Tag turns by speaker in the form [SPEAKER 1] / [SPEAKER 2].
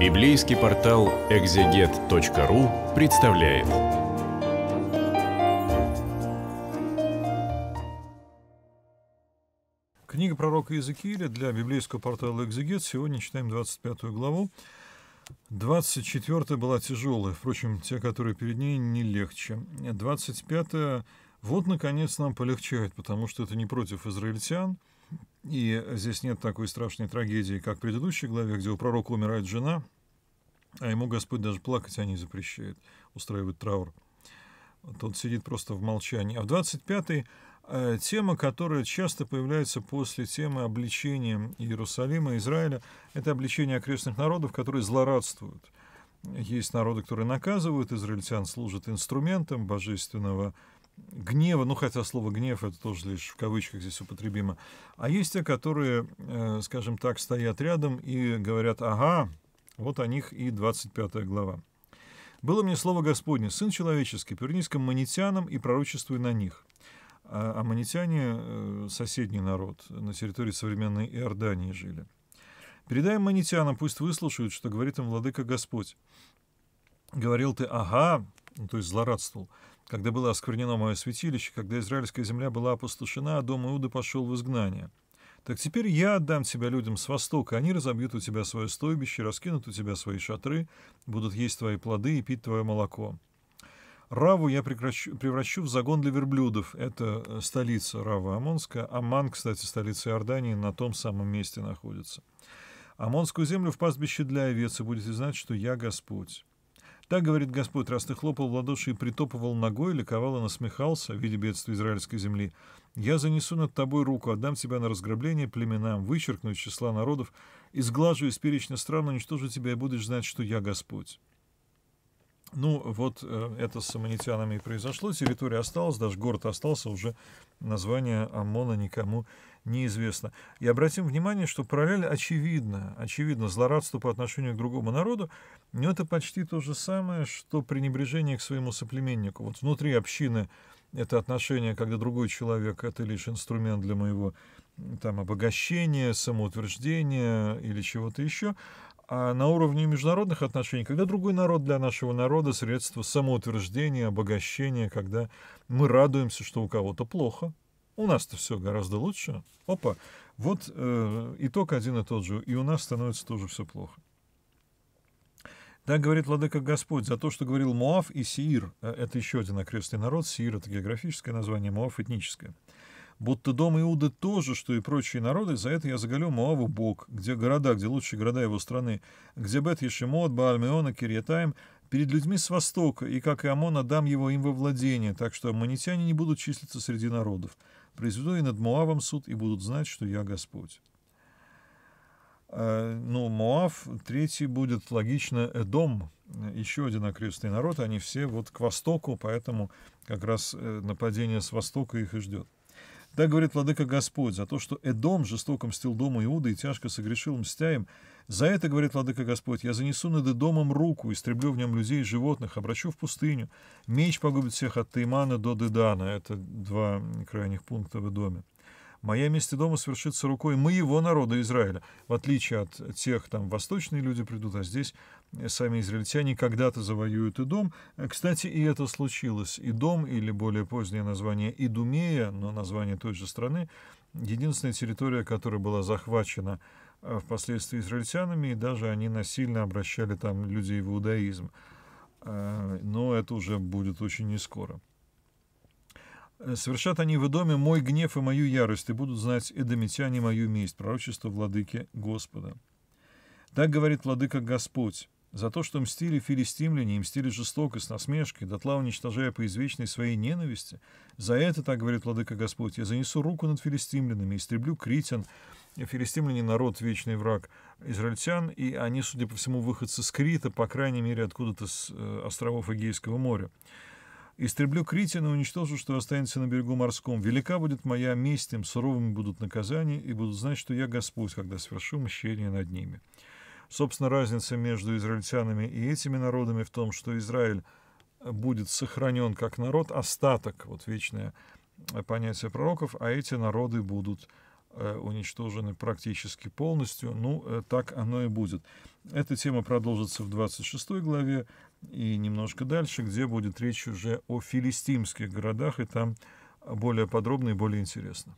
[SPEAKER 1] Библейский портал экзегет.ру представляет. Книга пророка Иезекииля для библейского портала «Экзегет». Сегодня читаем 25 главу. 24 была тяжелая, впрочем, те, которые перед ней, не легче. 25 вот, наконец, нам полегчает, потому что это не против израильтян – и здесь нет такой страшной трагедии, как в предыдущей главе, где у пророка умирает жена, а ему Господь даже плакать о ней запрещает, устраивает траур. Тот сидит просто в молчании. А в 25-й э, тема, которая часто появляется после темы обличения Иерусалима, Израиля, это обличение окрестных народов, которые злорадствуют. Есть народы, которые наказывают израильтян, служат инструментом божественного гнева, ну хотя слово гнев это тоже лишь в кавычках здесь употребимо, а есть те, которые, э, скажем так, стоят рядом и говорят, ага, вот о них и 25 глава. «Было мне слово Господне, Сын Человеческий, повернись к аммонитянам и пророчествуй на них». А аммонитяне э, — соседний народ, на территории современной Иордании жили. «Передай аммонитянам, пусть выслушают, что говорит им Владыка Господь. Говорил ты, ага, ну, то есть злорадствовал, когда было осквернено мое святилище, когда израильская земля была опустошена, а дом Иуда пошел в изгнание. Так теперь я отдам тебя людям с востока, они разобьют у тебя свое стойбище, раскинут у тебя свои шатры, будут есть твои плоды и пить твое молоко. Раву я прекращу, превращу в загон для верблюдов. Это э, столица Рава Амонска. Аман, кстати, столица Иордании, на том самом месте находится. Амонскую землю в пастбище для овец, и будете знать, что я Господь. Так говорит Господь, раз ты хлопал в ладоши и притопывал ногой, ликовал и насмехался в виде бедствия израильской земли, я занесу над тобой руку, отдам тебя на разграбление племенам, вычеркну из числа народов, изглажу из перечня стран, уничтожу тебя и будешь знать, что я Господь. Ну, вот э, это с самонитянами и произошло. Территория осталась, даже город остался, уже название ОМОНа никому неизвестно. И обратим внимание, что параллель очевидна. Очевидно, злорадство по отношению к другому народу, но это почти то же самое, что пренебрежение к своему соплеменнику. Вот внутри общины это отношение, когда другой человек — это лишь инструмент для моего там, обогащения, самоутверждения или чего-то еще — а на уровне международных отношений, когда другой народ для нашего народа средство самоутверждения, обогащения, когда мы радуемся, что у кого-то плохо, у нас-то все гораздо лучше. Опа, вот э, итог один и тот же, и у нас становится тоже все плохо. так говорит Владыка Господь, за то, что говорил Моав и Сиир, э, это еще один окрестный народ, Сиир — это географическое название, Моав — этническое — будто дом Иуда тоже, что и прочие народы, за это я заголю Моаву Бог, где города, где лучшие города его страны, где Бет Ешемот, Баальмеона, Кирьятайм, перед людьми с востока, и, как и Амона дам его им во владение, так что аммонитяне не будут числиться среди народов. Произведу и над Моавом суд, и будут знать, что я Господь. А, ну, Моав, третий будет, логично, Эдом, еще один окрестный народ, они все вот к востоку, поэтому как раз э, нападение с востока их и ждет. Так говорит владыка Господь, за то, что Эдом жестоко мстил дому Иуда и тяжко согрешил, мстя им. За это, говорит владыка Господь, я занесу над Эдомом руку, истреблю в нем людей и животных, обращу в пустыню. Меч погубит всех от Таймана до Дедана. Это два крайних пункта в Эдоме моя месть и дома свершится рукой моего народа Израиля, в отличие от тех, там, восточные люди придут, а здесь э, сами израильтяне когда-то завоюют и дом. Э, кстати, и это случилось. И дом, или более позднее название Идумея, но название той же страны, единственная территория, которая была захвачена э, впоследствии израильтянами, и даже они насильно обращали там людей в иудаизм. Но это уже будет очень нескоро. скоро. Э, совершат они в доме мой гнев и мою ярость, и будут знать эдомитяне мою месть, пророчество владыки Господа. Так говорит владыка Господь. За то, что мстили филистимляне и мстили жестоко, с насмешкой, дотла уничтожая по извечной своей ненависти, за это, так говорит владыка Господь, я занесу руку над филистимлянами, истреблю критян, филистимляне народ, вечный враг израильтян, и они, судя по всему, выходцы с Крита, по крайней мере, откуда-то с э, островов Эгейского моря. Истреблю Критин и уничтожу, что останется на берегу морском. Велика будет моя месть, им суровыми будут наказания, и будут знать, что я Господь, когда свершу мщение над ними». Собственно, разница между израильтянами и этими народами в том, что Израиль э, будет сохранен как народ, остаток, вот вечное э, понятие пророков, а эти народы будут э, уничтожены практически полностью. Ну, так оно и будет. Эта тема продолжится в 26 главе и немножко дальше, где будет речь уже о филистимских городах, и там более подробно и более интересно.